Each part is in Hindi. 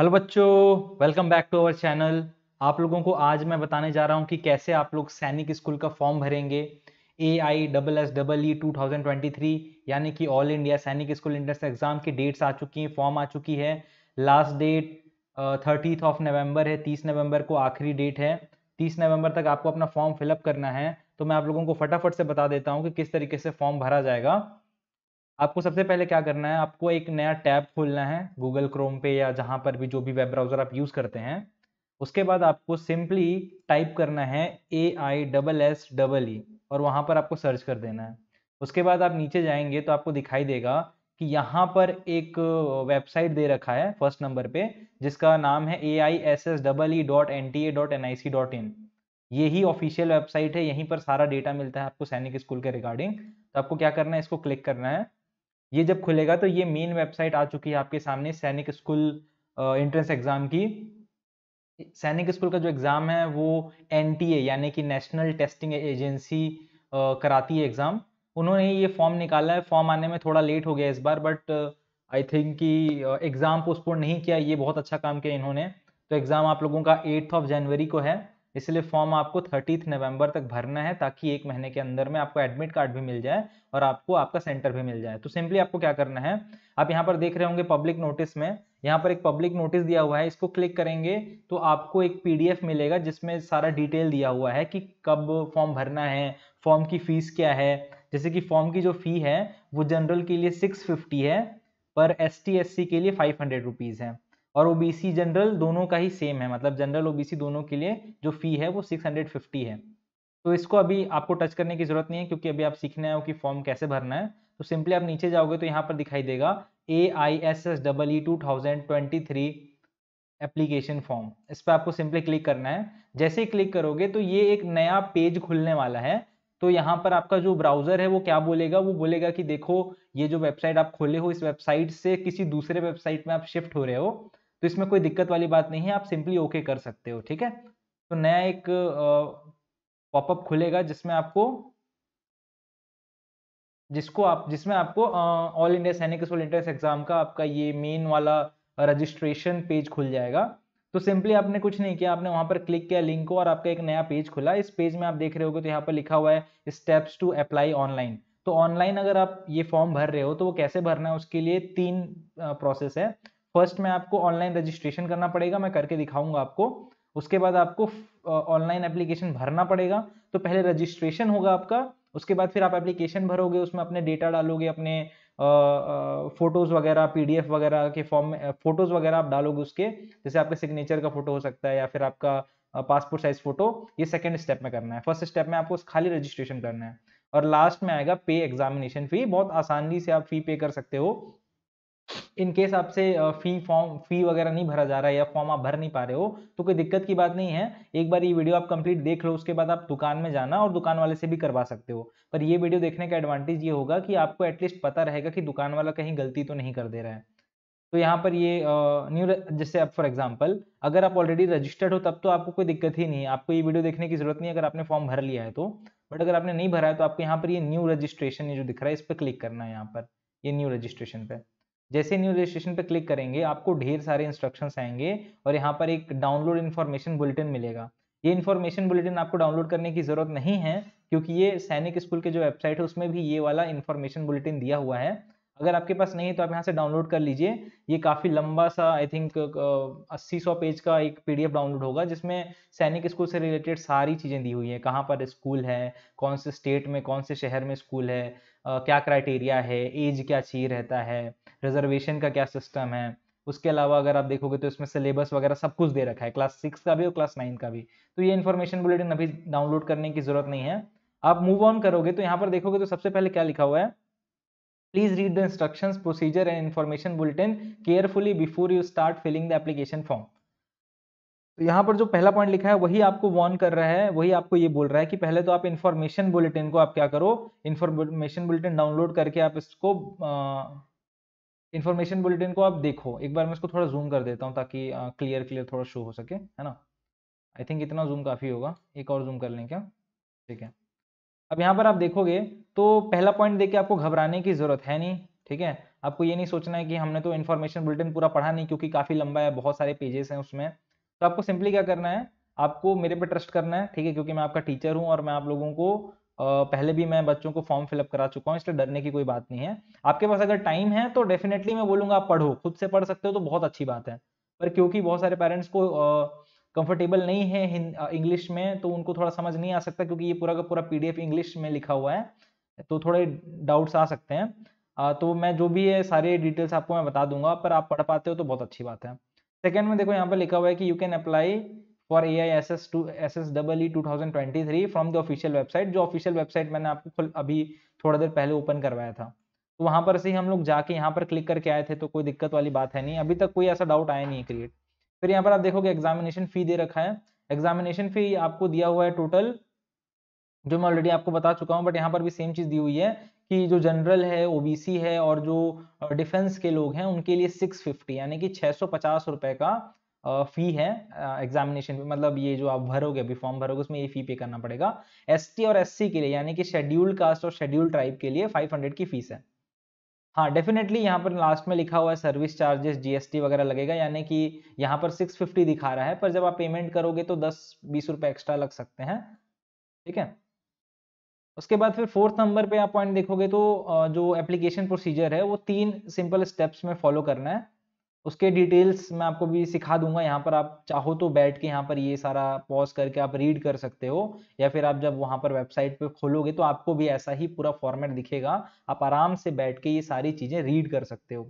हेलो बच्चों welcome back to our channel आप लोगों को आज मैं बताने जा रहा हूं कि कैसे आप लोग सैनिक स्कूल का फॉर्म भरेंगे A I double S double E two thousand twenty three यानी कि all India Sainik school entrance exam की डेट्स आ चुकी हैं फॉर्म आ चुकी है last date thirtieth of November है तीस नवंबर को आखिरी डेट है तीस नवंबर तक आपको अपना फॉर्म फिलअप करना है तो मैं आप लोगों को फटाफट से बता देता हूँ कि किस तरीके से फॉर्म भरा जाएगा आपको सबसे पहले क्या करना है आपको एक नया टैब खोलना है गूगल क्रोम पे या जहाँ पर भी जो भी वेब ब्राउज़र आप यूज़ करते हैं उसके बाद आपको सिंपली टाइप करना है A I double S double E और वहाँ पर आपको सर्च कर देना है उसके बाद आप नीचे जाएंगे तो आपको दिखाई देगा कि यहाँ पर एक वेबसाइट दे रखा है फर्स्ट नंबर पे जिसका नाम है A I S S double E dot N T A dot N I C dot in यही ऑफिशियल वेबसाइट है यहीं पर सारा डेटा मिलता है आपको सैनिक स्कूल के रिगार्डिंग तो आपको क्या करना है इसको क्लिक करना है ये जब खुलेगा तो ये मेन वेबसाइट आ चुकी है आपके सामने सैनिक स्कूल एंट्रेंस एग्जाम की सैनिक स्कूल का जो एग्ज़ाम है वो एन यानी कि नेशनल टेस्टिंग एजेंसी कराती है एग्ज़ाम उन्होंने ये फॉर्म निकाला है फॉर्म आने में थोड़ा लेट हो गया इस बार बट आई थिंक कि एग्ज़ाम पोस्टपोन नहीं किया ये बहुत अच्छा काम किया इन्होंने तो एग्ज़ाम आप लोगों का एट्थ ऑफ जनवरी को है इसलिए फॉर्म आपको थर्टीथ नवंबर तक भरना है ताकि एक महीने के अंदर में आपको एडमिट कार्ड भी मिल जाए और आपको आपका सेंटर भी मिल जाए तो सिंपली आपको क्या करना है आप यहाँ पर देख रहे होंगे पब्लिक नोटिस में यहाँ पर एक पब्लिक नोटिस दिया हुआ है इसको क्लिक करेंगे तो आपको एक पीडीएफ मिलेगा जिसमें सारा डिटेल दिया हुआ है कि कब फॉर्म भरना है फॉर्म की फीस क्या है जैसे कि फॉर्म की जो फी है वो जनरल के लिए सिक्स फिफ्टी है पर एस टी के लिए फाइव हंड्रेड रुपीज़ है और ओबीसी जनरल दोनों का ही सेम है मतलब जनरल ओबीसी दोनों के लिए जो फी है वो 650 है तो इसको अभी आपको टच करने की जरूरत नहीं है क्योंकि अभी आप सीखने हो कि फॉर्म कैसे भरना है तो सिंपली आप नीचे जाओगे तो यहाँ पर दिखाई देगा A I S S double E two thousand twenty three application form इस पर आपको सिंपली क्लिक करना है जैसे ही क्लिक करोगे तो ये एक नया पेज खुलने वाला है तो यहाँ पर आपका जो ब्राउजर है वो क्या बोलेगा वो बोलेगा कि देखो ये जो वेबसाइट आप खोले हो इस वेबसाइट से किसी दूसरे वेबसाइट में आप शिफ्ट हो रहे हो तो इसमें कोई दिक्कत वाली बात नहीं है आप सिंपली ओके कर सकते हो ठीक है तो नया एक पॉपअप खुलेगा जिसमें आपको जिसको आप जिसमें आपको all India Sainik school entrance exam का आपका ये मेन वाला रजिस्ट्रेशन पेज खुल जाएगा तो सिंपली आपने कुछ नहीं किया आपने वहां पर क्लिक किया लिंक को और आपका एक नया पेज खुला इस पेज में आप देख रहे हो तो यहाँ पर लिखा हुआ है स्टेप्स टू अप्लाई ऑनलाइन तो ऑनलाइन अगर आप ये फॉर्म भर रहे हो तो वो कैसे भरना है उसके लिए तीन प्रोसेस है फर्स्ट में आपको ऑनलाइन रजिस्ट्रेशन करना पड़ेगा मैं करके दिखाऊंगा आपको उसके बाद आपको ऑनलाइन एप्लीकेशन भरना पड़ेगा तो पहले रजिस्ट्रेशन होगा आपका उसके बाद फिर आप एप्लीकेशन भरोगे उसमें अपने डेटा डालोगे अपने फोटोज़ वगैरह पीडीएफ वगैरह के फॉर्म में फ़ोटोज़ वगैरह आप डालोगे उसके जैसे आपके सिग्नेचर का फ़ोटो हो सकता है या फिर आपका पासपोर्ट साइज फ़ोटो ये सेकेंड स्टेप में करना है फर्स्ट स्टेप में आपको खाली रजिस्ट्रेशन करना है और लास्ट में आएगा पे एग्जामिनेशन फ़ी बहुत आसानी से आप फ़ी पे कर सकते हो इन केस आपसे फी फॉर्म फी वगैरह नहीं भरा जा रहा है या फॉर्म आप भर नहीं पा रहे हो तो कोई दिक्कत की बात नहीं है एक बार ये वीडियो आप कंप्लीट देख लो उसके बाद आप दुकान में जाना और दुकान वाले से भी करवा सकते हो पर ये वीडियो देखने का एडवांटेज ये होगा कि आपको एटलीस्ट पता रहेगा कि दुकान वाला कहीं गलती तो नहीं कर दे रहा है तो यहाँ पर ये न्यू जैसे आप फॉर एग्जाम्पल अगर आप ऑलरेडी रजिस्टर्ड हो तब तो आपको कोई दिक्कत ही नहीं है आपको ये वीडियो देखने की जरूरत नहीं अगर आपने फॉर्म भर लिया है तो बट अगर आपने नहीं भरा है तो आपको यहाँ पर ये न्यू रजिस्ट्रेशन जो दिख रहा है इस पर क्लिक करना है यहाँ पर ये न्यू रजिस्ट्रेशन पर जैसे न्यू रजिस्ट्रेशन पे क्लिक करेंगे आपको ढेर सारे इंस्ट्रक्शन आएंगे और यहाँ पर एक डाउनलोड इन्फॉर्मेशन बुलेटिन मिलेगा ये इन्फॉर्मेशन बुलेटिन आपको डाउनलोड करने की ज़रूरत नहीं है क्योंकि ये सैनिक स्कूल के जो वेबसाइट है उसमें भी ये वाला इन्फॉर्मेशन बुलेटिन दिया हुआ है अगर आपके पास नहीं है तो आप यहाँ से डाउनलोड कर लीजिए ये काफ़ी लंबा सा आई थिंक अस्सी सौ पेज का एक पीडीएफ डाउनलोड होगा जिसमें सैनिक स्कूल से रिलेटेड सारी चीज़ें दी हुई है कहाँ पर स्कूल है कौन से स्टेट में कौन से शहर में स्कूल है आ, क्या क्राइटेरिया है एज क्या चाहिए रहता है रिजर्वेशन का क्या सिस्टम है उसके अलावा अगर आप देखोगे तो इसमें सिलेबस वगैरह सब कुछ दे रखा है क्लास सिक्स का भी और क्लास नाइन का भी तो ये इन्फॉर्मेशन बुलेटिन अभी डाउनलोड करने की ज़रूरत नहीं है आप मूव ऑन करोगे तो यहाँ पर देखोगे तो सबसे पहले क्या लिखा हुआ है Please read the instructions, procedure and information bulletin carefully before you start filling the application form. तो यहाँ पर जो पहला पॉइंट लिखा है वही आपको वॉर्न कर रहा है वही आपको ये बोल रहा है कि पहले तो आप इन्फॉर्मेशन बुलेटिन को आप क्या करो इन्फॉर्मेशन बुलेटिन डाउनलोड करके आप इसको इन्फॉर्मेशन बुलेटिन को आप देखो एक बार मैं इसको थोड़ा जूम कर देता हूँ ताकि क्लियर क्लियर थोड़ा शो हो सके है ना आई थिंक इतना जूम काफ़ी होगा एक और जूम कर लें क्या ठीक है अब यहाँ पर आप देखोगे तो पहला पॉइंट देख के आपको घबराने की जरूरत है नहीं ठीक है आपको ये नहीं सोचना है कि हमने तो इन्फॉर्मेशन बुलेटिन पूरा पढ़ा नहीं क्योंकि काफी लंबा है बहुत सारे पेजेस हैं उसमें तो आपको सिंपली क्या करना है आपको मेरे पे ट्रस्ट करना है ठीक है क्योंकि मैं आपका टीचर हूँ और मैं आप लोगों को पहले भी मैं बच्चों को फॉर्म फिलअप करा चुका हूँ इसलिए डरने की कोई बात नहीं है आपके पास अगर टाइम है तो डेफिनेटली मैं बोलूंगा आप पढ़ो खुद से पढ़ सकते हो तो बहुत अच्छी बात है पर क्योंकि बहुत सारे पेरेंट्स को कंफर्टेबल नहीं है इंग्लिश में तो उनको थोड़ा समझ नहीं आ सकता क्योंकि ये पूरा का पूरा पीडीएफ इंग्लिश में लिखा हुआ है तो थोड़े डाउट्स आ सकते हैं तो मैं जो भी है सारे डिटेल्स आपको मैं बता दूंगा पर आप पढ़ पाते हो तो बहुत अच्छी बात है सेकेंड में देखो यहाँ पर लिखा हुआ है कि you can apply for A I S S two S S double E two thousand twenty three from the official website जो ऑफिशियल वेबसाइट मैंने आपको अभी थोड़ा देर पहले ओपन करवाया था तो वहाँ पर से ही हम लोग जाके यहाँ पर क्लिक करके आए थे तो कोई दिक्कत वाली बात है नहीं अभी तक कोई ऐसा डाउट आया नहीं है क्रिएट फिर यहाँ पर आप देखोगे एग्जामिनेशन फी दे रखा है एग्जामिनेशन फी आपको दिया हुआ है टोटल जो मैं ऑलरेडी आपको बता चुका हूँ बट यहाँ पर भी सेम चीज़ दी हुई है कि जो जनरल है ओबीसी है और जो डिफेंस के लोग हैं उनके लिए 650 यानी कि 650 रुपए का फी है एग्जामिनेशन मतलब ये जो आप भरोगे अभी फॉर्म भरोगे उसमें ये फी पे करना पड़ेगा एसटी और एससी के लिए यानी कि शेड्यूल्ड कास्ट और शेड्यूल्ड ट्राइब के लिए 500 की फीस है हाँ डेफिनेटली यहाँ पर लास्ट में लिखा हुआ है सर्विस चार्जेस जीएसटी वगैरह लगेगा यानी कि यहाँ पर 650 दिखा रहा है पर जब आप पेमेंट करोगे तो 10 बीस रुपए एक्स्ट्रा लग सकते हैं ठीक है उसके बाद फिर फोर्थ नंबर पे आप पॉइंट देखोगे तो जो एप्लीकेशन प्रोसीजर है वो तीन सिंपल स्टेप्स में फॉलो करना है उसके डिटेल्स मैं आपको भी सिखा दूंगा यहाँ पर आप चाहो तो बैठ के यहाँ पर ये सारा पॉज करके आप रीड कर सकते हो या फिर आप जब वहाँ पर वेबसाइट पे खोलोगे तो आपको भी ऐसा ही पूरा फॉर्मेट दिखेगा आप आराम से बैठ के ये सारी चीज़ें रीड कर सकते हो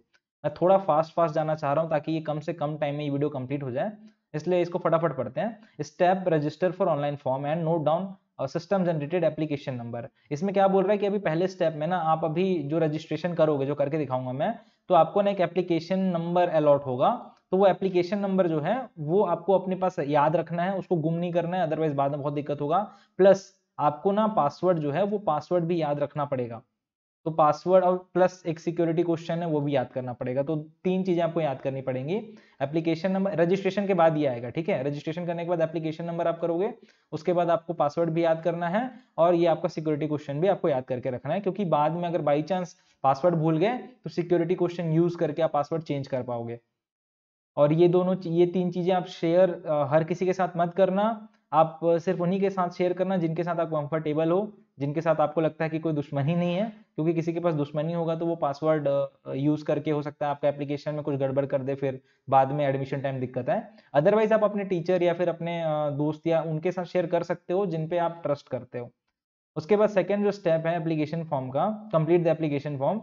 मैं थोड़ा फास्ट फास्ट जाना चाह रहा हूँ ताकि ये कम से कम टाइम में ये वीडियो कम्प्लीट हो जाए इसलिए इसको फटाफट पढ़ते हैं step register for online form and note down और सिस्टम जनरेटेड एप्लीकेशन नंबर इसमें क्या बोल रहा है कि अभी पहले स्टेप में ना आप अभी जो रजिस्ट्रेशन करोगे जो करके दिखाऊंगा मैं तो आपको ना एक एप्लीकेशन नंबर अलॉट होगा तो वो एप्लीकेशन नंबर जो है वो आपको अपने पास याद रखना है उसको गुम नहीं करना है अदरवाइज बाद में बहुत दिक्कत होगा प्लस आपको ना पासवर्ड जो है वो पासवर्ड भी याद रखना पड़ेगा तो पासवर्ड और प्लस एक सिक्योरिटी क्वेश्चन है वो भी याद करना पड़ेगा तो तीन चीजें आपको याद करनी पड़ेंगी एप्लीकेशन नंबर रजिस्ट्रेशन के बाद ही आएगा ठीक है रजिस्ट्रेशन करने के बाद एप्लीकेशन नंबर आप करोगे उसके बाद आपको पासवर्ड भी याद करना है और ये आपका सिक्योरिटी क्वेश्चन भी आपको याद करके रखना है क्योंकि बाद में अगर बाई चांस पासवर्ड भूल गए तो सिक्योरिटी क्वेश्चन यूज करके आप पासवर्ड चेंज कर पाओगे और ये दोनों ये तीन चीजें आप शेयर हर किसी के साथ मत करना आप सिर्फ उन्हीं के साथ शेयर करना जिनके साथ आप कंफर्टेबल हो जिनके साथ आपको लगता है कि कोई दुश्मनी नहीं है क्योंकि किसी के पास दुश्मनी होगा तो वो पासवर्ड यूज करके हो सकता है आपका एप्लीकेशन में कुछ गड़बड़ कर दे फिर बाद में एडमिशन टाइम दिक्कत है अदरवाइज आप अपने टीचर या फिर अपने दोस्त या उनके साथ शेयर कर सकते हो जिन पे आप ट्रस्ट करते हो उसके बाद सेकेंड जो स्टेप है एप्लीकेशन फॉर्म का complete the application form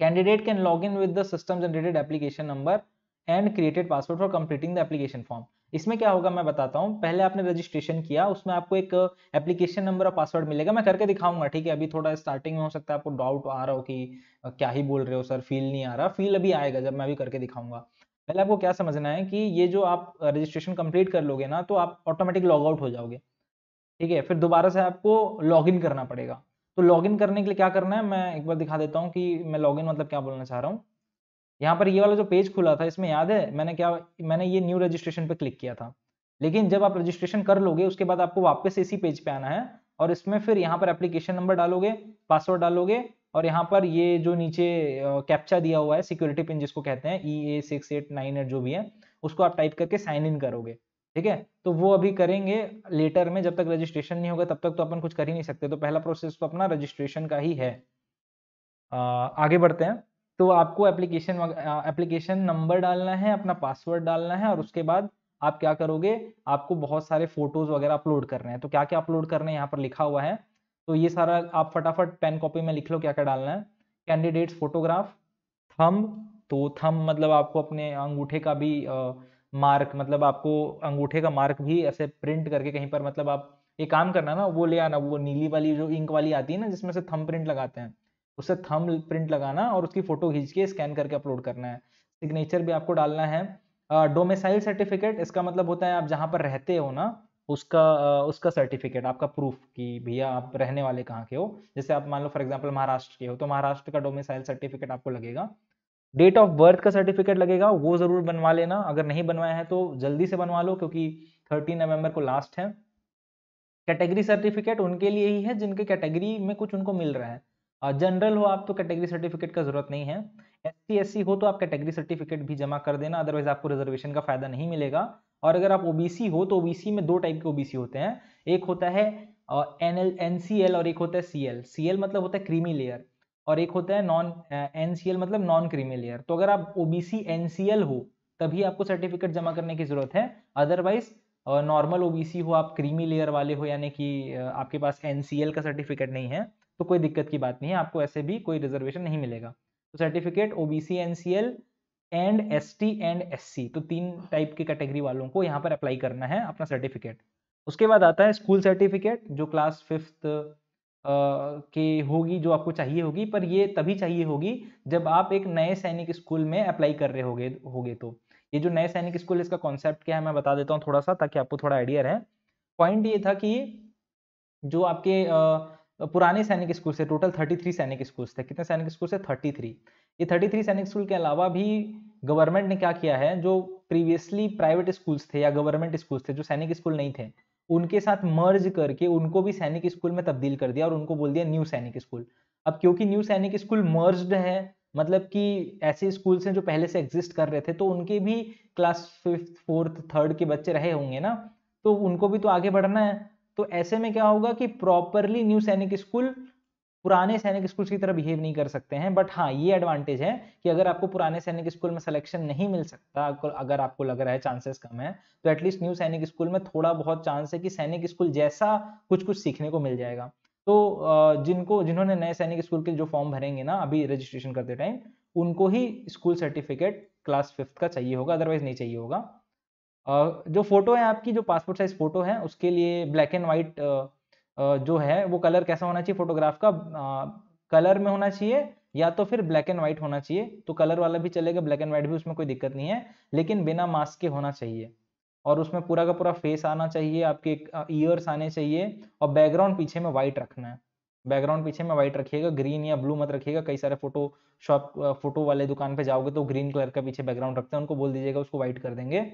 candidate can log in with the system generated application number and created password for completing the application form इसमें क्या होगा मैं बताता हूँ पहले आपने रजिस्ट्रेशन किया उसमें आपको एक एप्लीकेशन नंबर और पासवर्ड मिलेगा मैं करके दिखाऊंगा ठीक है अभी थोड़ा स्टार्टिंग में हो सकता है आपको डाउट आ रहा हो कि क्या ही बोल रहे हो सर फील नहीं आ रहा फील अभी आएगा जब मैं अभी करके दिखाऊंगा पहले आपको क्या समझना है कि ये जो आप रजिस्ट्रेशन कंप्लीट कर लोगे ना तो आप ऑटोमेटिक लॉग आउट हो जाओगे ठीक है फिर दोबारा से आपको लॉग इन करना पड़ेगा तो लॉग इन करने के लिए क्या करना है मैं एक बार दिखा देता हूँ कि मैं लॉग इन मतलब क्या बोलना चाह रहा हूँ यहाँ पर ये वाला जो पेज खुला था इसमें याद है मैंने क्या मैंने ये न्यू रजिस्ट्रेशन पे क्लिक किया था लेकिन जब आप रजिस्ट्रेशन कर लोगे उसके बाद आपको वापस इसी पेज पे आना है और इसमें फिर यहाँ पर एप्लीकेशन नंबर डालोगे पासवर्ड डालोगे और यहाँ पर ये जो नीचे कैप्चा दिया हुआ है सिक्योरिटी पिन जिसको कहते हैं E A six eight nine eight जो भी है उसको आप टाइप करके साइन इन करोगे ठीक है तो वो अभी करेंगे लेटर में जब तक रजिस्ट्रेशन नहीं होगा तब तक तो अपन कुछ कर ही नहीं सकते तो पहला प्रोसेस तो अपना रजिस्ट्रेशन का ही है आ, आगे बढ़ते हैं तो आपको एप्लीकेशन एप्लीकेशन नंबर डालना है अपना पासवर्ड डालना है और उसके बाद आप क्या करोगे आपको बहुत सारे फोटोज वगैरह अपलोड करने हैं तो क्या क्या अपलोड करने हैं यहाँ पर लिखा हुआ है तो ये सारा आप फटाफट पेन कॉपी में लिख लो क्या क्या डालना है कैंडिडेट्स फोटोग्राफ थम तो थम मतलब आपको अपने अंगूठे का भी आ, मार्क मतलब आपको अंगूठे का मार्क भी ऐसे प्रिंट करके कहीं पर मतलब आप ये काम करना ना वो ले आना वो नीली वाली जो इंक वाली आती है ना जिसमें से थम प्रिंट लगाते हैं उससे थम प्रिंट लगाना और उसकी फोटो खींच के स्कैन करके अपलोड करना है सिग्नेचर भी आपको डालना है डोमेसाइल uh, सर्टिफिकेट इसका मतलब होता है आप जहाँ पर रहते हो ना उसका uh, उसका सर्टिफिकेट आपका प्रूफ कि भैया आप रहने वाले कहाँ के हो जैसे आप मान लो फॉर एग्जाम्पल महाराष्ट्र के हो तो महाराष्ट्र का डोमेसाइल सर्टिफिकेट आपको लगेगा डेट ऑफ बर्थ का सर्टिफिकेट लगेगा वो ज़रूर बनवा लेना अगर नहीं बनवाया है तो जल्दी से बनवा लो क्योंकि थर्टीन नवंबर को लास्ट है कैटेगरी सर्टिफिकेट उनके लिए ही है जिनके कैटेगरी में कुछ उनको मिल रहा है जनरल हो आप तो कैटेगरी सर्टिफिकेट का जरूरत नहीं है एस सी हो तो आप कैटेगरी सर्टिफिकेट भी जमा कर देना अदरवाइज आपको रिजर्वेशन का फायदा नहीं मिलेगा और अगर आप ओबीसी हो तो ओबीसी में दो टाइप के ओबीसी होते हैं एक होता है N L N C L और एक होता है सी एल सी एल मतलब होता है क्रीमी लेयर और एक होता है नॉन एन सी एल मतलब नॉन क्रीमी लेयर तो अगर आप ओबीसी एन सी एल हो तभी आपको सर्टिफिकेट जमा करने की जरूरत है अदरवाइज नॉर्मल ओबीसी हो आप क्रीमी लेयर वाले हो यानी कि आपके पास एन सी एल का सर्टिफिकेट नहीं है तो कोई दिक्कत की बात नहीं है आपको ऐसे भी कोई रिजर्वेशन नहीं मिलेगा तो certificate OBC NCL and S T and S C तो तीन टाइप के कैटेगरी वालों को यहाँ पर अप्लाई करना है अपना सर्टिफिकेट उसके बाद आता है स्कूल सर्टिफिकेट जो क्लास फिफ्थ के होगी जो आपको चाहिए होगी पर ये तभी चाहिए होगी जब आप एक नए सैनिक स्कूल में अप्लाई कर रहे होगे होगे तो ये जो नए सैनिक स्कूल इसका कॉन्सेप्ट क्या है मैं बता देता हूँ थोड़ा सा ताकि आपको थोड़ा आइडिया रहे पॉइंट ये था कि जो आपके पुराने सैनिक स्कूल से टोटल 33 सैनिक स्कूल थे कितने सैनिक स्कूल से 33 ये 33 सैनिक स्कूल के अलावा भी गवर्नमेंट ने क्या किया है जो प्रीवियसली प्राइवेट स्कूल्स थे या गवर्नमेंट स्कूल थे जो सैनिक स्कूल नहीं थे उनके साथ मर्ज करके उनको भी सैनिक स्कूल में तब्दील कर दिया और उनको बोल दिया न्यू सैनिक स्कूल अब क्योंकि न्यू सैनिक स्कूल मर्ज्ड है मतलब कि ऐसे स्कूल्स हैं जो पहले से एग्जिस्ट कर रहे थे तो उनके भी क्लास फिफ्थ फोर्थ थर्ड के बच्चे रहे होंगे ना तो उनको भी तो आगे बढ़ना है तो ऐसे में क्या होगा कि प्रॉपरली न्यू सैनिक स्कूल पुराने सैनिक स्कूल की तरह बिहेव नहीं कर सकते हैं बट हाँ ये एडवांटेज है कि अगर आपको पुराने सैनिक स्कूल में सिलेक्शन नहीं मिल सकता आपको अगर आपको लग रहा है चांसेस कम है तो एटलीस्ट न्यू सैनिक स्कूल में थोड़ा बहुत चांस है कि सैनिक स्कूल जैसा कुछ कुछ सीखने को मिल जाएगा तो जिनको जिन्होंने नए सैनिक स्कूल के जो फॉर्म भरेंगे ना अभी रजिस्ट्रेशन करते टाइम उनको ही स्कूल सर्टिफिकेट क्लास फिफ्थ का चाहिए होगा अदरवाइज नहीं चाहिए होगा जो फोटो है आपकी जो पासपोर्ट साइज फोटो है उसके लिए ब्लैक एंड वाइट जो है वो कलर कैसा होना चाहिए फोटोग्राफ का कलर में होना चाहिए या तो फिर ब्लैक एंड व्हाइट होना चाहिए तो कलर वाला भी चलेगा ब्लैक एंड व्हाइट भी उसमें कोई दिक्कत नहीं है लेकिन बिना मास्क के होना चाहिए और उसमें पूरा का पूरा फेस आना चाहिए आपके ईयर्स आने चाहिए और बैकग्राउंड पीछे में वाइट रखना है बैकग्राउंड पीछे में वाइट रखिएगा ग्रीन या ब्लू मत रखिएगा कई सारे फोटो शॉप फोटो वाले दुकान पे जाओगे तो ग्रीन कलर का पीछे बैकग्राउंड रखते हैं उनको बोल दीजिएगा उसको वाइट कर देंगे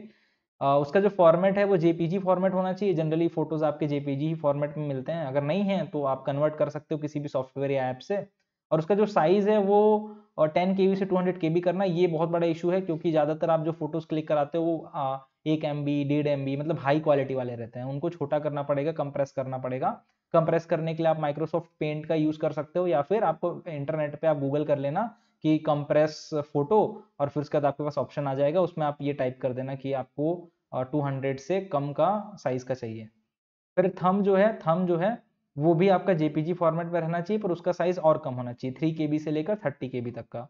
उसका जो फॉर्मेट है वो जेपीजी फॉर्मेट होना चाहिए जनरली फोटोज आपके जेपीजी ही फॉर्मेट में मिलते हैं अगर नहीं है तो आप कन्वर्ट कर सकते हो किसी भी सॉफ्टवेयर या ऐप से और उसका जो साइज है वो टेन के से टू हंड्रेड के करना ये बहुत बड़ा इशू है क्योंकि ज़्यादातर आप जो फोटोज़ क्लिक कराते हो वो एक एम बी डेढ़ एम बी मतलब हाई क्वालिटी वाले रहते हैं उनको छोटा करना पड़ेगा कंप्रेस करना पड़ेगा कंप्रेस करने के लिए आप माइक्रोसॉफ्ट पेंट का यूज़ कर सकते हो या फिर आपको इंटरनेट पे आप गूगल कर लेना कि कंप्रेस फोटो और फिर उसके बाद आपके पास ऑप्शन आ जाएगा उसमें आप ये टाइप कर देना कि आपको टू हंड्रेड से कम का साइज का चाहिए फिर थम जो है थम जो है वो भी आपका जेपीजी फॉर्मेट में रहना चाहिए पर उसका साइज और कम होना चाहिए थ्री के से लेकर थर्टी के तक का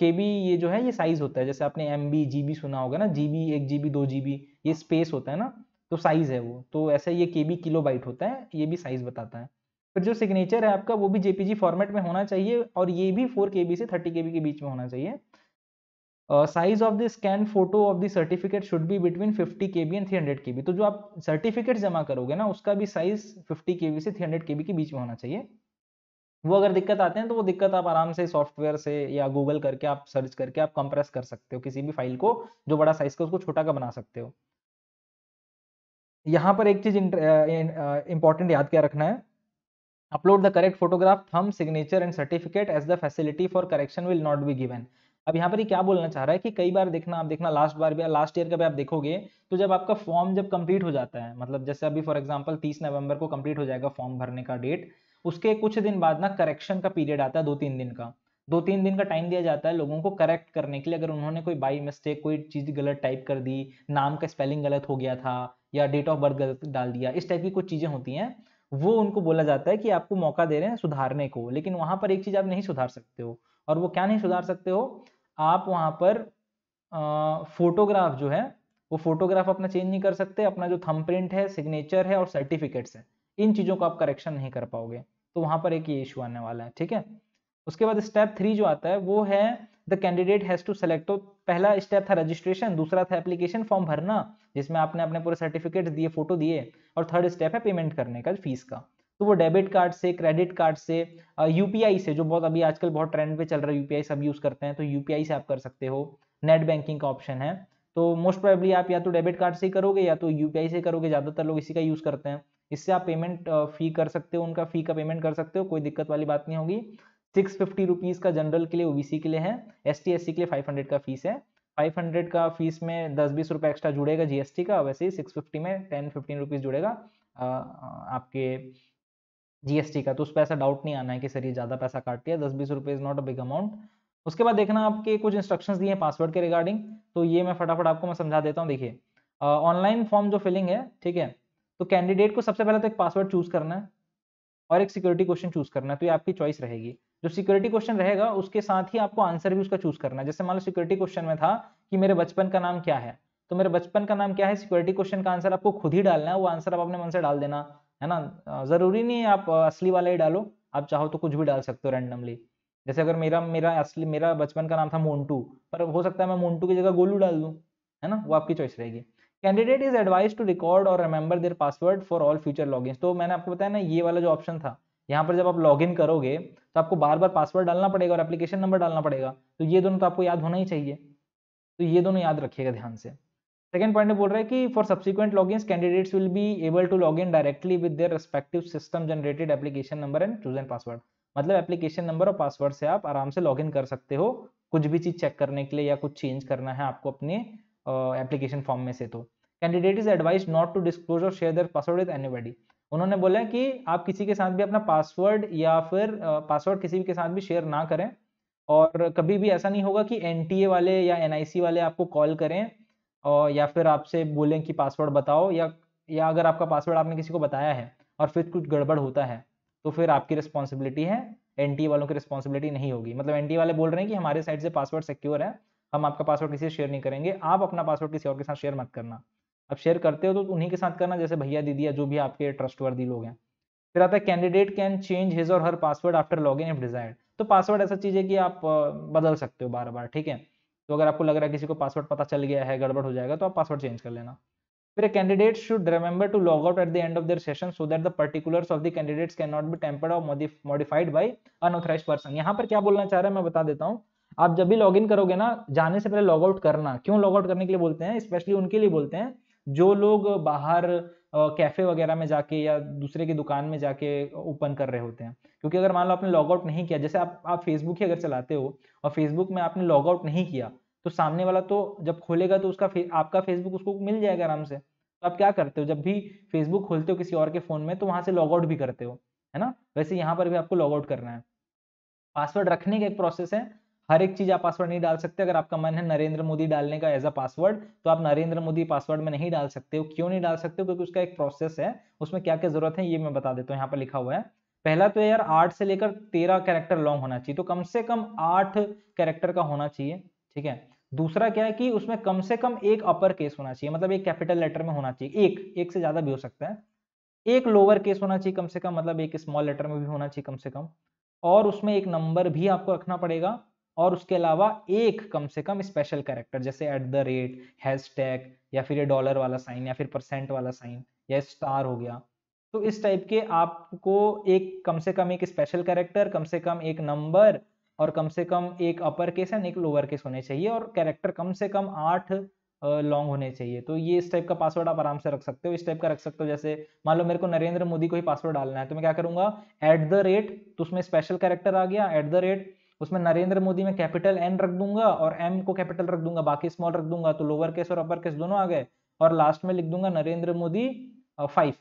के बी ये जो है ये साइज होता है जैसे आपने एम बी जी बी सुना होगा ना जी बी एक जी बी दो जी बी ये स्पेस होता है ना तो साइज है वो तो ऐसे ये के बी किलो बाइट होता है ये भी साइज बताता है फिर जो सिग्नेचर है आपका वो भी जेपीजी फॉर्मेट में होना चाहिए और ये भी फोर के से थर्टी के के बीच में होना चाहिए size of the scan photo of the certificate should be between 50 K B and 300 के बी तो जो आप सर्टिफिकेट जमा करोगे ना उसका भी साइज 50 के बी से 300 के बी के बीच में होना चाहिए वो अगर दिक्कत आते हैं तो वो दिक्कत आप आराम से सॉफ्टवेयर से या गूगल करके आप सर्च करके आप कंप्रेस कर सकते हो किसी भी फाइल को जो बड़ा साइज का उसको छोटा का बना सकते हो यहाँ पर एक चीज इंपॉर्टेंट याद क्या रखना है upload the correct photograph thumb signature and certificate as the facility for correction will not be given अब यहाँ पर ये क्या बोलना चाह रहा है कि कई बार देखना आप देखना लास्ट बार भी लास्ट ईयर का भी आप देखोगे तो जब आपका फॉर्म जब कंप्लीट हो जाता है मतलब जैसे अभी फॉर एग्जांपल 30 नवंबर को कंप्लीट हो जाएगा फॉर्म भरने का डेट उसके कुछ दिन बाद ना करेक्शन का पीरियड आता है दो तीन दिन का दो तीन दिन का टाइम दिया जाता है लोगों को करेक्ट करने के लिए अगर उन्होंने कोई बाई मिस्टेक कोई चीज़ गलत टाइप कर दी नाम का स्पेलिंग गलत हो गया था या डेट ऑफ बर्थ गलत डाल दिया इस टाइप की कुछ चीज़ें होती हैं वो उनको बोला जाता है कि आपको मौका दे रहे हैं सुधारने को लेकिन वहां पर एक चीज आप नहीं सुधार सकते हो और वो क्या नहीं सुधार सकते हो आप वहां पर फोटोग्राफ जो है वो फोटोग्राफ अपना चेंज नहीं कर सकते अपना जो थम प्रिंट है सिग्नेचर है और सर्टिफिकेट्स है इन चीज़ों को आप करेक्शन नहीं कर पाओगे तो वहां पर एक ये इशू आने वाला है ठीक है उसके बाद स्टेप थ्री जो आता है वो है the candidate has to select तो पहला स्टेप था रजिस्ट्रेशन दूसरा था एप्लीकेशन फॉर्म भरना जिसमें आपने अपने पूरे सर्टिफिकेट दिए फोटो दिए और थर्ड स्टेप है पेमेंट करने का फीस का तो वो डेबिट कार्ड से क्रेडिट कार्ड से यूपीआई से जो बहुत अभी आजकल बहुत ट्रेंड पे चल रहा है यूपीआई सब यूज़ करते हैं तो यूपीआई से आप कर सकते हो नेट बैंकिंग का ऑप्शन है तो मोस्ट प्रोबेबली आप या तो डेबिट कार्ड से ही करोगे या तो यूपीआई से करोगे ज़्यादातर लोग इसी का यूज़ करते हैं इससे आप पेमेंट फ़ी कर सकते हो उनका फ़ी का पेमेंट कर सकते हो कोई दिक्कत वाली बात नहीं होगी सिक्स फिफ्टी रुपीज़ का जनरल के लिए ओबीसी के लिए है एस टी एस सी के लिए फाइव हंड्रेड का फीस है फाइव हंड्रेड का फीस में दस बीस रुपये एक्स्ट्रा जुड़ेगा जीएसटी का वैसे ही सिक्स फिफ्टी में टेन फिफ्टीन रुपीज़ जुड़ेगा आ, आपके जीएसटी का तो उस पर ऐसा डाउट नहीं आना है कि सर ये ज़्यादा पैसा काटती है दस बीस रुपये is not a big amount उसके बाद देखना आपके कुछ इंस्ट्रक्शन दिए हैं पासवर्ड के रिगार्डिंग तो ये मैं फटाफट आपको मैं समझा देता हूँ देखिए ऑनलाइन फॉर्म जो फिलिंग है ठीक है तो कैंडिडेट को सबसे पहले तो एक पासवर्ड चूज़ करना है और एक सिक्योरिटी क्वेश्चन चूज़ करना है तो ये आपकी चॉइस रहेगी जो सिक्योरिटी क्वेश्चन रहेगा उसके साथ ही आपको आंसर भी उसका चूज करना है जैसे मान लो सिक्योरिटी क्वेश्चन में था कि मेरे बचपन का नाम क्या है तो मेरे बचपन का नाम क्या है सिक्योरिटी क्वेश्चन का आंसर आपको खुद ही डालना है वो आंसर आप अपने मन से डाल देना है ना जरूरी नहीं है आप असली वाला ही डालो आप चाहो तो कुछ भी डाल सकते हो रैंडमली जैसे अगर मेरा मेरा असली मेरा बचपन का नाम था मोन्टू पर हो सकता है मैं मोन्टू की जगह गोलू डाल दूँ है ना वो आपकी चॉइस रहेगी candidate is advise to record और remember their password for all future login तो मैंने आपको बताया ना ये वाला जो ऑप्शन था यहाँ पर जब आप लॉग करोगे तो आपको बार बार पासवर्ड डालना पड़ेगा और एप्लीकेशन नंबर डालना पड़ेगा तो ये दोनों तो आपको याद होना ही चाहिए तो ये दोनों याद रखिएगा ध्यान से सेकेंड पॉइंट में बोल रहा है कि for subsequent log candidates will be able to log in directly with their respective system generated application number and and password मतलब एप्लीकेशन नंबर और पासवर्ड से आप आराम से इन कर सकते हो कुछ भी चीज़ चेक करने के लिए या कुछ चेंज करना है आपको अपने एप्लीकेशन फॉर्म में से तो candidate is advise not to disclose और share their password with any उन्होंने बोला कि आप किसी के साथ भी अपना पासवर्ड या फिर पासवर्ड किसी के साथ भी शेयर ना करें और कभी भी ऐसा नहीं होगा कि एन वाले या एन वाले आपको कॉल करें और या फिर आपसे बोलें कि पासवर्ड बताओ या या अगर आपका पासवर्ड आपने किसी को बताया है और फिर कुछ गड़बड़ होता है तो फिर आपकी रिस्पॉन्सिबिलिटी है एन वालों की रिस्पॉन्सिबिलिटी नहीं होगी मतलब एन वाले बोल रहे हैं कि हमारे साइड से पासवर्ड सिक्योर है हम आपका पासवर्ड किसी से शेयर नहीं करेंगे आप अपना पासवर्ड किसी और के साथ शेयर मत करना अब शेयर करते हो तो उन्हीं के साथ करना जैसे भैया दीदी या जो भी आपके ट्रस्टवर्दी लोग हैं फिर आता है कैंडिडेट कैन चेंज हिज और her password after log in if desire तो पासवर्ड ऐसा चीज़ है कि आप बदल सकते हो बार बार ठीक है तो अगर आपको लग रहा है किसी को पासवर्ड पता चल गया है गड़बड़ हो जाएगा तो आप पासवर्ड चेंज कर लेना फिर candidate should remember to log out at the end of their session so that the particulars of the candidates can not be tampered और मॉडिफाइड बाई अनऑथराइज पर्सन यहाँ पर क्या बोलना चाह रहा है मैं बता देता हूँ आप जब भी लॉग इन करोगे ना जाने से पहले लॉग आउट करना क्यों लॉग आउट करने के लिए बोलते हैं स्पेशली उनके लिए बोलते हैं जो लोग बाहर कैफ़े वगैरह में जाके या दूसरे की दुकान में जाके ओपन कर रहे होते हैं क्योंकि अगर मान लो आपने लॉगआउट नहीं किया जैसे आप आप फेसबुक ही अगर चलाते हो और फेसबुक में आपने लॉग आउट नहीं किया तो सामने वाला तो जब खोलेगा तो उसका आपका फेसबुक उसको मिल जाएगा आराम से तो आप क्या करते हो जब भी फेसबुक खोलते हो किसी और के फ़ोन में तो वहाँ से लॉग आउट भी करते हो है ना वैसे यहाँ पर भी आपको लॉग आउट करना है पासवर्ड रखने का एक प्रोसेस है हर एक चीज आप पासवर्ड नहीं डाल सकते अगर आपका मन है नरेंद्र मोदी डालने का एज अ पासवर्ड तो आप नरेंद्र मोदी पासवर्ड में नहीं डाल सकते हो क्यों नहीं डाल सकते हो क्योंकि उसका एक प्रोसेस है उसमें क्या क्या जरूरत है ये मैं बता देता हूँ यहाँ पर लिखा हुआ है पहला तो यार आठ से लेकर तेरह कैरेक्टर लॉन्ग होना चाहिए तो कम से कम आठ कैरेक्टर का होना चाहिए ठीक है दूसरा क्या है कि उसमें कम से कम एक अपर केस होना चाहिए मतलब एक कैपिटल लेटर में होना चाहिए एक एक से ज्यादा भी हो सकता है एक लोअर केस होना चाहिए कम से कम मतलब एक स्मॉल लेटर में भी होना चाहिए कम से कम और उसमें एक नंबर भी आपको रखना पड़ेगा और उसके अलावा एक कम से कम स्पेशल कैरेक्टर जैसे at the rate hash tag या फिर ये डॉलर वाला साइन या फिर परसेंट वाला साइन या स्टार हो गया तो इस टाइप के आपको एक कम से कम एक स्पेशल कैरेक्टर कम से कम एक नंबर और कम से कम एक अपर केस एंड एक लोअर केस होने चाहिए और कैरेक्टर कम से कम आठ लॉन्ग होने चाहिए तो ये इस टाइप का पासवर्ड आप आराम से रख सकते हो इस टाइप का रख सकते हो जैसे मान लो मेरे को नरेंद्र मोदी को ही पासवर्ड डालना है तो मैं क्या करूंगा एट द रेट तो उसमें स्पेशल कैरेक्टर आ गया एट द रेट उसमें नरेंद्र मोदी में कैपिटल एन रख दूंगा और एम को कैपिटल रख दूंगा बाकी स्मॉल रख दूंगा तो लोअर केस और अपर केस दोनों आ गए और लास्ट में लिख दूंगा नरेंद्र मोदी फाइव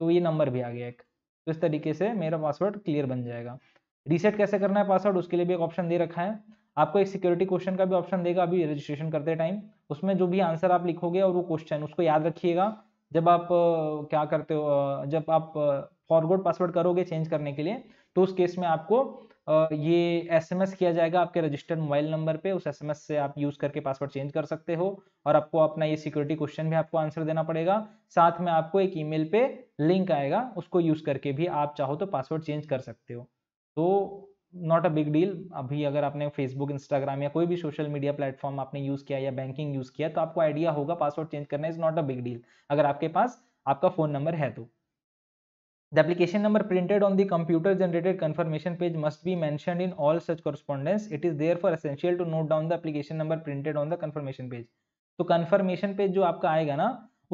तो ये नंबर भी आ गया एक तो इस तरीके से मेरा पासवर्ड क्लियर बन जाएगा रीसेट कैसे करना है पासवर्ड उसके लिए भी एक ऑप्शन दे रखा है आपको एक सिक्योरिटी क्वेश्चन का भी ऑप्शन देगा अभी रजिस्ट्रेशन करते टाइम उसमें जो भी आंसर आप लिखोगे और वो क्वेश्चन उसको याद रखिएगा जब आप क्या करते हो जब आप फॉरवर्ड पासवर्ड करोगे चेंज करने के लिए तो उस केस में आपको ये एसएमएस किया जाएगा आपके रजिस्टर्ड मोबाइल नंबर पे उस एसएमएस से आप यूज करके पासवर्ड चेंज कर सकते हो और आपको अपना ये सिक्योरिटी क्वेश्चन भी आपको आंसर देना पड़ेगा साथ में आपको एक ईमेल पे लिंक आएगा उसको यूज करके भी आप चाहो तो पासवर्ड चेंज कर सकते हो तो नॉट अ बिग डील अभी अगर आपने फेसबुक इंस्टाग्राम या कोई भी सोशल मीडिया प्लेटफॉर्म आपने यूज किया या बैंकिंग यूज किया तो आपको आइडिया होगा पासवर्ड चेंज करना is not a big deal अगर आपके पास आपका फोन नंबर है तो The application number printed on the computer generated confirmation page must be mentioned in all such correspondence. It is therefore essential to note down the application number printed on the confirmation page. तो confirmation page जो आपका आएगा ना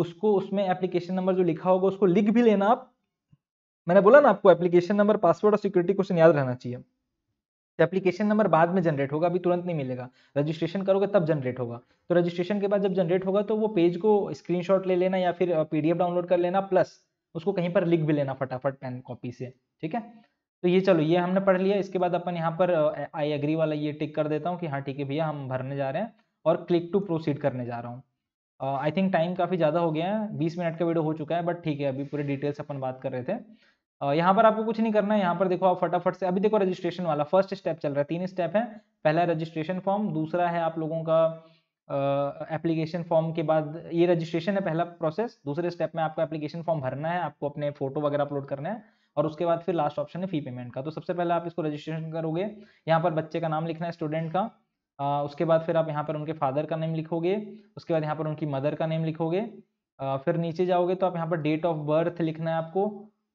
उसको उसमें application number जो लिखा होगा उसको लिख भी लेना आप मैंने बोला ना आपको एप्लीकेशन नंबर पासवर्ड और सिक्योरिटी क्वेश्चन याद रहना चाहिए तो एप्लीकेशन नंबर बाद में जनरेट होगा अभी तुरंत नहीं मिलेगा रजिस्ट्रेशन करोगे तब जनरेट होगा तो रजिस्ट्रेशन के बाद जब जनरेट होगा तो वो पेज को स्क्रीनशॉट ले लेना या फिर पीडीएफ डाउनलोड कर लेना प्लस उसको कहीं पर लिख भी लेना फटाफट पेन कॉपी से ठीक है तो ये चलो ये हमने पढ़ लिया इसके बाद अपन यहाँ पर आई एग्री वाला ये टिक कर देता हूँ कि हाँ ठीक है भैया हम भरने जा रहे हैं और क्लिक टू प्रोसीड करने जा रहा हूँ आई थिंक टाइम काफ़ी ज़्यादा हो गया है बीस मिनट का वीडियो हो चुका है बट ठीक है अभी पूरे डिटेल्स अपन बात कर रहे थे uh, यहाँ पर आपको कुछ नहीं करना है यहाँ पर देखो आप फटाफट से अभी देखो रजिस्ट्रेशन वाला फर्स्ट स्टेप चल रहा है तीन स्टेप है पहला रजिस्ट्रेशन फॉर्म दूसरा है आप लोगों का एप्लीकेशन फॉर्म के बाद ये रजिस्ट्रेशन है पहला प्रोसेस दूसरे स्टेप में आपको एप्लीकेशन फॉर्म भरना है आपको अपने फोटो वगैरह अपलोड करना है और उसके बाद फिर लास्ट ऑप्शन है फी पेमेंट का तो सबसे पहले आप इसको रजिस्ट्रेशन करोगे यहाँ पर बच्चे का नाम लिखना है स्टूडेंट का आ, उसके बाद फिर आप यहाँ पर उनके फादर का नेम लिखोगे उसके बाद यहाँ पर उनकी मदर का नेम लिखोगे आ, फिर नीचे जाओगे तो आप यहाँ पर डेट ऑफ बर्थ लिखना है आपको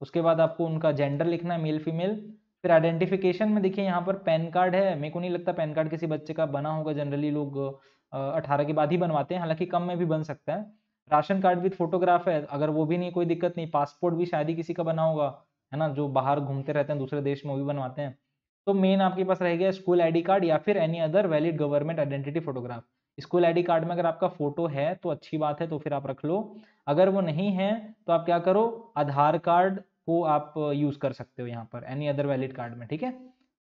उसके बाद आपको उनका जेंडर लिखना है मेल फीमेल फिर आइडेंटिफिकेशन में देखिए यहाँ पर पैन कार्ड है मेरे को नहीं लगता पैन कार्ड किसी बच्चे का बना होगा जनरली लोग अठारह के बाद ही बनवाते हैं हालांकि कम में भी बन सकता है राशन कार्ड विथ फोटोग्राफ है अगर वो भी नहीं कोई दिक्कत नहीं पासपोर्ट भी शायद ही किसी का बना होगा है ना जो बाहर घूमते रहते हैं दूसरे देश में वो भी बनवाते हैं तो मेन आपके पास रहेगा स्कूल आईडी कार्ड या फिर any other valid government identity photograph school ID card में अगर आपका फोटो है तो अच्छी बात है तो फिर आप रख लो अगर वो नहीं है तो आप क्या करो आधार कार्ड को आप यूज कर सकते हो यहाँ पर एनी अदर वैलिड कार्ड में ठीक है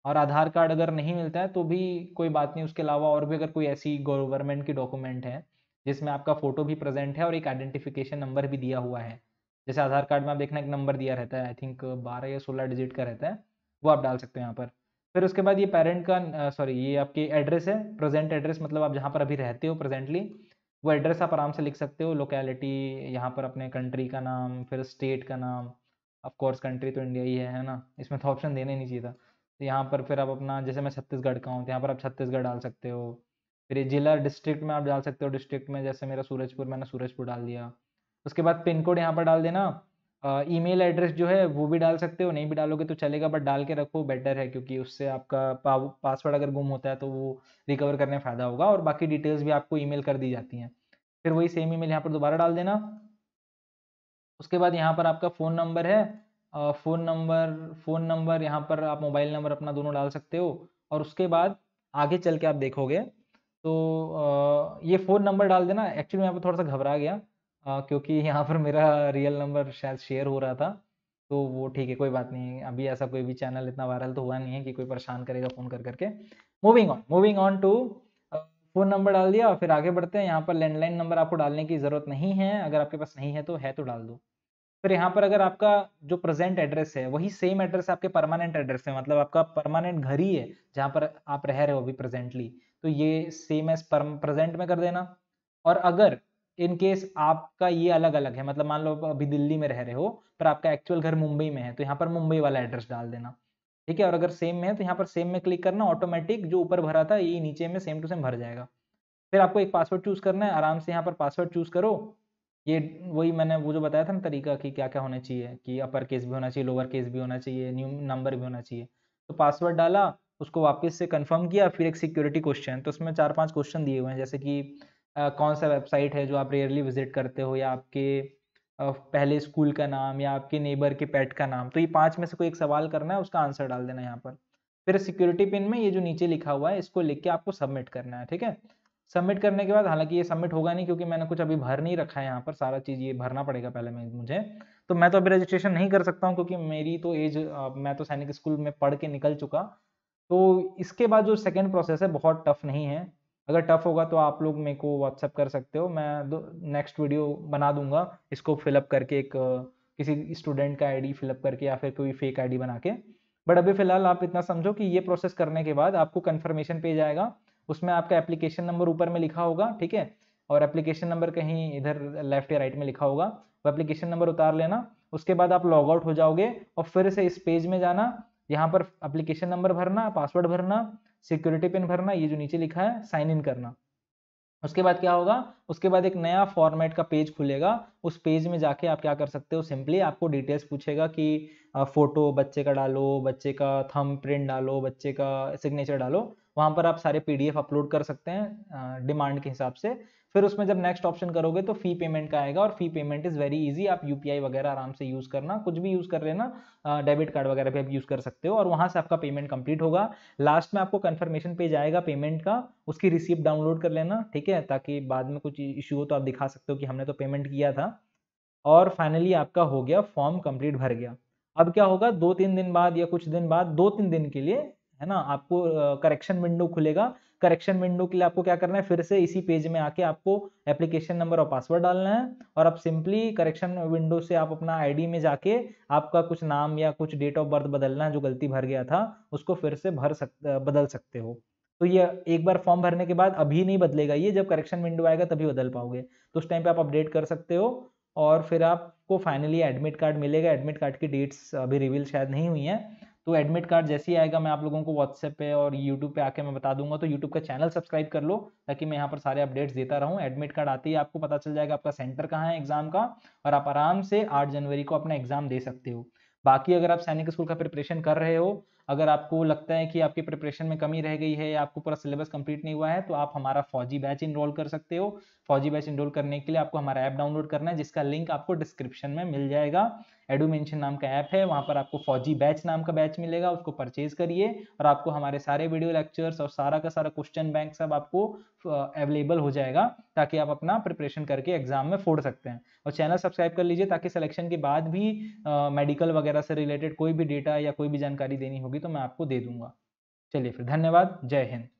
और आधार कार्ड अगर नहीं मिलता है तो भी कोई बात नहीं उसके अलावा और भी अगर कोई ऐसी गवर्नमेंट की डॉक्यूमेंट है जिसमें आपका फोटो भी प्रेजेंट है और एक आइडेंटिफिकेशन नंबर भी दिया हुआ है जैसे आधार कार्ड में आप देखना एक नंबर दिया रहता है आई थिंक बारह या सोलह डिजिट का रहता है वो आप डाल सकते हो यहाँ पर फिर उसके बाद ये पेरेंट का सॉरी ये आपकी एड्रेस है प्रेजेंट एड्रेस मतलब आप जहाँ पर अभी रहते हो प्रेजेंटली वो एड्रेस आप आराम से लिख सकते हो लोकेलिटी यहाँ पर अपने कंट्री का नाम फिर स्टेट का नाम ऑफ कोर्स कंट्री तो इंडिया ही है है ना इसमें तो ऑप्शन देना ही नहीं चाहिए था तो यहाँ पर फिर आप अपना जैसे मैं छत्तीसगढ़ का हूँ तो यहाँ पर आप छत्तीसगढ़ डाल सकते हो फिर ये जिला डिस्ट्रिक्ट में आप डाल सकते हो डिस्ट्रिक्ट में जैसे मेरा सूरजपुर मैंने सूरजपुर डाल दिया उसके बाद पिन कोड यहाँ पर डाल देना मेल एड्रेस जो है वो भी डाल सकते हो नहीं भी डालोगे तो चलेगा बट डाल के रखो बेटर है क्योंकि उससे आपका पासवर्ड अगर गुम होता है तो वो रिकवर करने फ़ायदा होगा और बाकी डिटेल्स भी आपको ई कर दी जाती हैं फिर वही सेम मेल यहाँ पर दोबारा डाल देना उसके बाद यहाँ पर आपका फ़ोन नंबर है फ़ोन नंबर फ़ोन नंबर यहाँ पर आप मोबाइल नंबर अपना दोनों डाल सकते हो और उसके बाद आगे चल के आप देखोगे तो ये फ़ोन नंबर डाल देना एक्चुअली मैं यहाँ थोड़ा सा घबरा गया क्योंकि यहाँ पर मेरा रियल नंबर शायद शेयर हो रहा था तो वो ठीक है कोई बात नहीं अभी ऐसा कोई भी चैनल इतना वायरल तो हुआ नहीं है कि कोई परेशान करेगा फ़ोन कर करके moving on moving on to phone number डाल दिया और फिर आगे बढ़ते हैं यहाँ पर लैंडलाइन नंबर आपको डालने की ज़रूरत नहीं है अगर आपके पास नहीं है तो है तो डाल दो फिर यहाँ पर अगर आपका जो प्रेजेंट एड्रेस है वही सेम एड्रेस आपके परमानेंट एड्रेस है मतलब आपका परमानेंट घर ही है जहाँ पर आप रह रहे हो अभी प्रेजेंटली तो ये सेम एज प्रेजेंट में कर देना और अगर इन केस आपका ये अलग अलग है मतलब मान लो अभी दिल्ली में रह रहे हो पर आपका एक्चुअल घर मुंबई में है तो यहाँ पर मुंबई वाला एड्रेस डाल देना ठीक है और अगर सेम में है तो यहाँ पर सेम में क्लिक करना ऑटोमेटिक जो ऊपर भरा था ये नीचे में सेम टू सेम भर जाएगा फिर आपको एक पासवर्ड चूज करना है आराम से यहाँ पर पासवर्ड चूज करो ये वही मैंने वो जो बताया था ना तरीका कि क्या क्या होना चाहिए कि अपर केस भी होना चाहिए लोअर केस भी होना चाहिए न्यू नंबर भी होना चाहिए तो पासवर्ड डाला उसको वापस से कंफर्म किया फिर एक सिक्योरिटी क्वेश्चन तो उसमें चार पांच क्वेश्चन दिए हुए हैं जैसे कि आ, कौन सा वेबसाइट है जो आप रेयरली विजिट करते हो या आपके आ, पहले स्कूल का नाम या आपके नेबर के पेट का नाम तो ये पाँच में से कोई एक सवाल करना है उसका आंसर डाल देना है यहाँ पर फिर सिक्योरिटी पिन में ये जो नीचे लिखा हुआ है इसको लिख के आपको सबमिट करना है ठीक है सबमिट करने के बाद हालांकि ये सबमिट होगा नहीं क्योंकि मैंने कुछ अभी भर नहीं रखा है यहाँ पर सारा चीज़ ये भरना पड़ेगा पहले मैं मुझे तो मैं तो अभी रजिस्ट्रेशन नहीं कर सकता हूँ क्योंकि मेरी तो एज मैं तो सैनिक स्कूल में पढ़ के निकल चुका तो इसके बाद जो सेकेंड प्रोसेस है बहुत टफ नहीं है अगर टफ होगा तो आप लोग मेरे को व्हाट्सअप कर सकते हो मैं नेक्स्ट वीडियो बना दूंगा इसको फिलअप करके एक किसी स्टूडेंट का आईडी फिलअप करके या फिर कोई फेक आईडी बना के बट अभी फिलहाल आप इतना समझो कि ये प्रोसेस करने के बाद आपको कन्फर्मेशन पेज आएगा उसमें आपका एप्लीकेशन नंबर ऊपर में लिखा होगा ठीक है और एप्लीकेशन नंबर कहीं इधर लेफ्ट या राइट में लिखा होगा वो एप्लीकेशन नंबर उतार लेना उसके बाद आप लॉग आउट हो जाओगे और फिर से इस पेज में जाना यहाँ पर एप्लीकेशन नंबर भरना पासवर्ड भरना सिक्योरिटी पिन भरना ये जो नीचे लिखा है साइन इन करना उसके बाद क्या होगा उसके बाद एक नया फॉर्मेट का पेज खुलेगा उस पेज में जाके आप क्या कर सकते हो सिंपली आपको डिटेल्स पूछेगा कि फोटो बच्चे का डालो बच्चे का थंब प्रिंट डालो बच्चे का सिग्नेचर डालो वहां पर आप सारे पीडीएफ अपलोड कर सकते हैं डिमांड के हिसाब से फिर उसमें जब नेक्स्ट ऑप्शन करोगे तो फी पेमेंट का आएगा और fee payment is very easy आप यूपीआई वगैरह आराम से यूज़ करना कुछ भी यूज़ कर रहे ना डेबिट कार्ड वगैरह भी आप यूज़ कर सकते हो और वहाँ से आपका पेमेंट कंप्लीट होगा लास्ट में आपको कन्फर्मेशन पेज आएगा पेमेंट का उसकी रिसीप्ट डाउनलोड कर लेना ठीक है ताकि बाद में कुछ इश्यू हो तो आप दिखा सकते हो कि हमने तो पेमेंट किया था और फाइनली आपका हो गया फॉर्म कंप्लीट भर गया अब क्या होगा दो तीन दिन बाद या कुछ दिन बाद दो तीन दिन के लिए है ना आपको करेक्शन विंडो खुलेगा करेक्शन विंडो के लिए आपको क्या करना है फिर से इसी पेज में आके आपको एप्लीकेशन नंबर और पासवर्ड डालना है और आप सिंपली करेक्शन विंडो से आप अपना आईडी में जाके आपका कुछ नाम या कुछ डेट ऑफ बर्थ बदलना है जो गलती भर गया था उसको फिर से भर सक बदल सकते हो तो ये एक बार फॉर्म भरने के बाद अभी नहीं बदलेगा ये जब करेक्शन विंडो आएगा तभी बदल पाओगे तो उस टाइम पर आप अपडेट कर सकते हो और फिर आपको फाइनली एडमिट कार्ड मिलेगा एडमिट कार्ड की डेट्स अभी रिविल शायद नहीं हुई हैं तो एडमिट कार्ड जैसे ही आएगा मैं आप लोगों को व्हाट्सएप पे और यूट्यूब पे आके मैं बता दूंगा तो यूट्यूब का चैनल सब्सक्राइब कर लो ताकि मैं यहाँ पर सारे अपडेट्स देता रहूँ एडमिट कार्ड आते ही आपको पता चल जाएगा आपका सेंटर कहाँ है एग्जाम का और आप आराम से आठ जनवरी को अपना एग्जाम दे सकते हो बाकी अगर आप सैनिक स्कूल का प्रिपरेशन कर रहे हो अगर आपको लगता है कि आपकी प्रिपरेशन में कमी रह गई है या आपको पूरा सिलेबस कंप्लीट नहीं हुआ है तो आप हमारा फौजी बैच इनरोल कर सकते हो फौजी बैच इनरोल करने के लिए आपको हमारा ऐप डाउनलोड करना है जिसका लिंक आपको डिस्क्रिप्शन में मिल जाएगा एडूमेंशन नाम का ऐप है वहाँ पर आपको फौजी बैच नाम का बैच मिलेगा उसको परचेज करिए और आपको हमारे सारे वीडियो लेक्चर्स और सारा का सारा क्वेश्चन बैंक सब आपको अवेलेबल हो जाएगा ताकि आप अपना प्रिपरेशन करके एग्जाम में फोड़ सकते हैं और चैनल सब्सक्राइब कर लीजिए ताकि सिलेक्शन के बाद भी मेडिकल वगैरह से रिलेटेड कोई भी डेटा या कोई भी जानकारी देनी होगी तो मैं आपको दे दूंगा चलिए फिर धन्यवाद जय हिंद